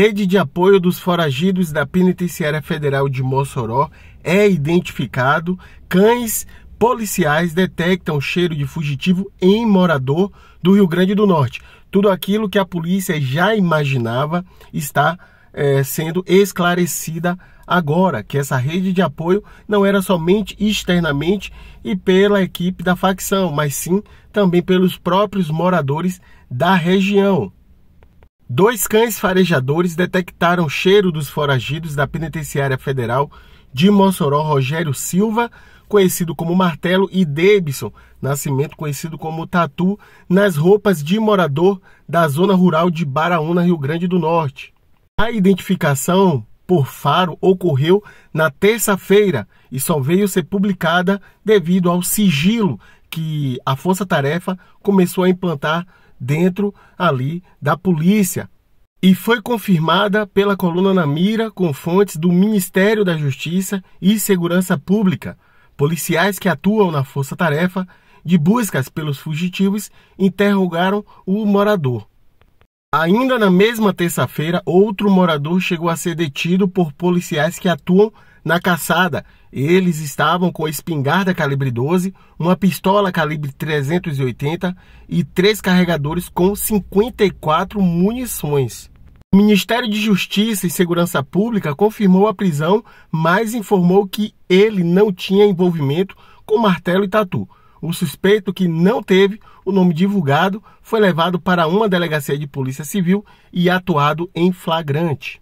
rede de apoio dos foragidos da Penitenciária Federal de Mossoró é identificado. Cães policiais detectam cheiro de fugitivo em morador do Rio Grande do Norte. Tudo aquilo que a polícia já imaginava está é, sendo esclarecida agora, que essa rede de apoio não era somente externamente e pela equipe da facção, mas sim também pelos próprios moradores da região. Dois cães farejadores detectaram cheiro dos foragidos da Penitenciária Federal de Mossoró Rogério Silva, conhecido como Martelo, e Debson Nascimento, conhecido como Tatu, nas roupas de morador da zona rural de Baraúna, Rio Grande do Norte. A identificação por faro ocorreu na terça-feira e só veio ser publicada devido ao sigilo que a Força Tarefa começou a implantar dentro ali da polícia. E foi confirmada pela coluna na mira com fontes do Ministério da Justiça e Segurança Pública, policiais que atuam na força-tarefa de buscas pelos fugitivos interrogaram o morador. Ainda na mesma terça-feira, outro morador chegou a ser detido por policiais que atuam na caçada. Eles estavam com espingarda calibre 12, uma pistola calibre 380 e três carregadores com 54 munições. O Ministério de Justiça e Segurança Pública confirmou a prisão, mas informou que ele não tinha envolvimento com martelo e tatu. O suspeito que não teve o nome divulgado foi levado para uma delegacia de polícia civil e atuado em flagrante.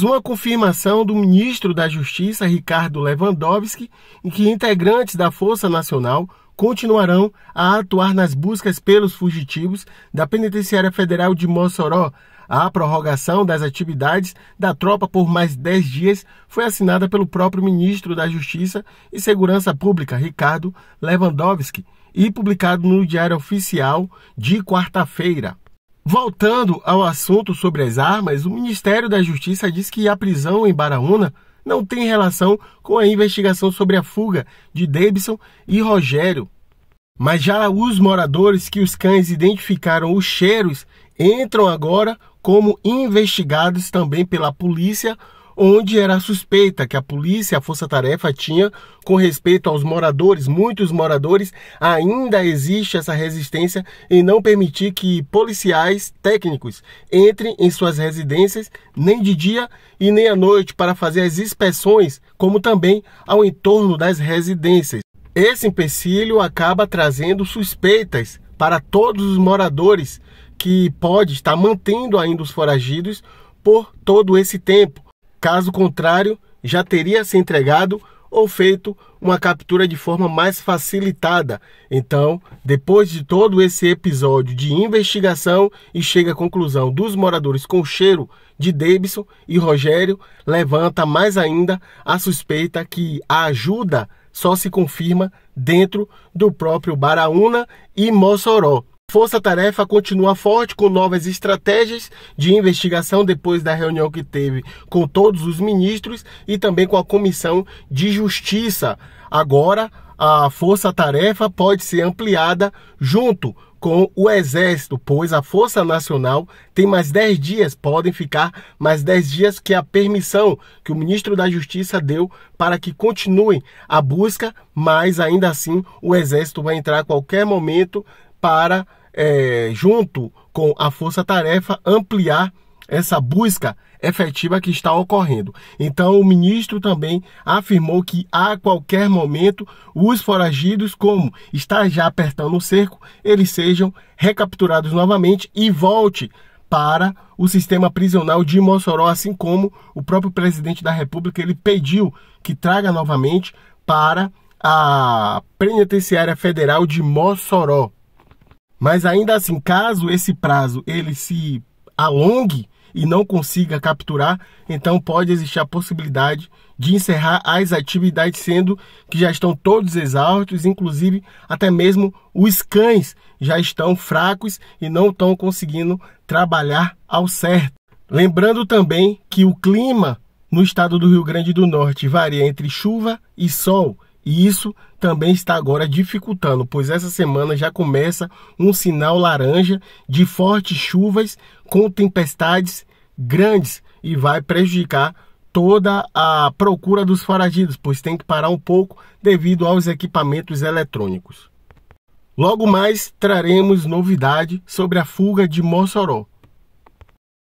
Uma confirmação do ministro da Justiça, Ricardo Lewandowski, em que integrantes da Força Nacional continuarão a atuar nas buscas pelos fugitivos da Penitenciária Federal de Mossoró a prorrogação das atividades da tropa por mais 10 dias foi assinada pelo próprio ministro da Justiça e Segurança Pública, Ricardo Lewandowski, e publicado no Diário Oficial de quarta-feira. Voltando ao assunto sobre as armas, o Ministério da Justiça diz que a prisão em Baraúna não tem relação com a investigação sobre a fuga de Davidson e Rogério. Mas já os moradores que os cães identificaram os cheiros entram agora como investigados também pela polícia, onde era suspeita que a polícia, a Força Tarefa tinha com respeito aos moradores, muitos moradores, ainda existe essa resistência em não permitir que policiais técnicos entrem em suas residências nem de dia e nem à noite para fazer as inspeções, como também ao entorno das residências. Esse empecilho acaba trazendo suspeitas para todos os moradores que pode estar mantendo ainda os foragidos por todo esse tempo. Caso contrário, já teria se entregado ou feito uma captura de forma mais facilitada. Então, depois de todo esse episódio de investigação e chega à conclusão dos moradores com cheiro de Davidson e Rogério, levanta mais ainda a suspeita que a ajuda só se confirma dentro do próprio Baraúna e Mossoró. Força Tarefa continua forte com novas estratégias de investigação depois da reunião que teve com todos os ministros e também com a Comissão de Justiça. Agora, a Força Tarefa pode ser ampliada junto com o Exército, pois a Força Nacional tem mais 10 dias, podem ficar mais 10 dias, que a permissão que o ministro da Justiça deu para que continue a busca, mas ainda assim o Exército vai entrar a qualquer momento para é, junto com a Força Tarefa, ampliar essa busca efetiva que está ocorrendo. Então, o ministro também afirmou que a qualquer momento os foragidos, como está já apertando o cerco, eles sejam recapturados novamente e volte para o sistema prisional de Mossoró, assim como o próprio presidente da República ele pediu que traga novamente para a penitenciária federal de Mossoró. Mas ainda assim, caso esse prazo ele se alongue e não consiga capturar, então pode existir a possibilidade de encerrar as atividades, sendo que já estão todos exaustos, inclusive até mesmo os cães já estão fracos e não estão conseguindo trabalhar ao certo. Lembrando também que o clima no estado do Rio Grande do Norte varia entre chuva e sol, e isso também está agora dificultando, pois essa semana já começa um sinal laranja de fortes chuvas com tempestades grandes e vai prejudicar toda a procura dos foragidos, pois tem que parar um pouco devido aos equipamentos eletrônicos. Logo mais traremos novidade sobre a fuga de Mossoró.